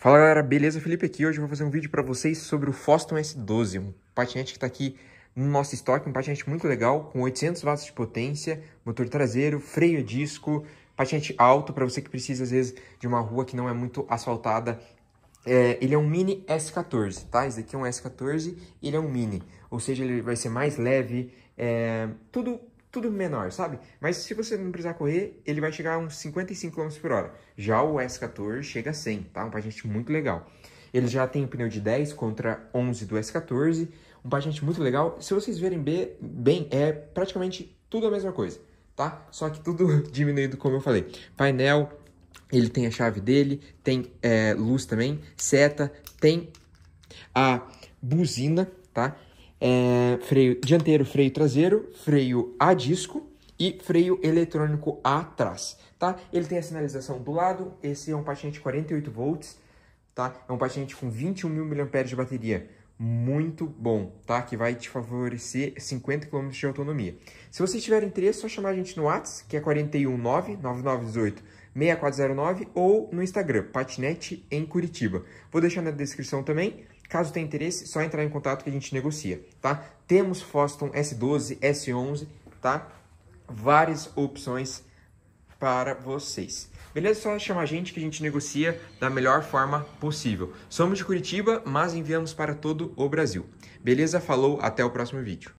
Fala galera, beleza? Felipe aqui. Hoje eu vou fazer um vídeo para vocês sobre o Foston S12, um patinete que está aqui no nosso estoque, um patinete muito legal, com 800 watts de potência, motor traseiro, freio a disco, patinete alto para você que precisa às vezes de uma rua que não é muito asfaltada. É, ele é um mini S14, tá? Esse aqui é um S14 ele é um mini, ou seja, ele vai ser mais leve, é, tudo tudo menor, sabe? Mas se você não precisar correr, ele vai chegar a uns 55 km por hora. Já o S14 chega a 100, tá? Um paciente muito legal. Ele já tem um pneu de 10 contra 11 do S14, um paciente muito legal. Se vocês verem bem, é praticamente tudo a mesma coisa, tá? Só que tudo diminuído, como eu falei. Painel, ele tem a chave dele, tem é, luz também, seta, tem a buzina, tá? é, freio dianteiro, freio traseiro, freio a disco e freio eletrônico atrás, tá? Ele tem a sinalização do lado, esse é um paciente 48 volts, tá? É um paciente com 21 mil mAh de bateria muito bom, tá? Que vai te favorecer 50 km de autonomia. Se você tiver interesse, é só chamar a gente no Whats, que é 419-9918-6409, ou no Instagram, Patinete em Curitiba. Vou deixar na descrição também. Caso tenha interesse, é só entrar em contato que a gente negocia, tá? Temos Foston S12, S11, tá? Várias opções para vocês. Beleza? Só chamar a gente que a gente negocia da melhor forma possível. Somos de Curitiba, mas enviamos para todo o Brasil. Beleza? Falou, até o próximo vídeo.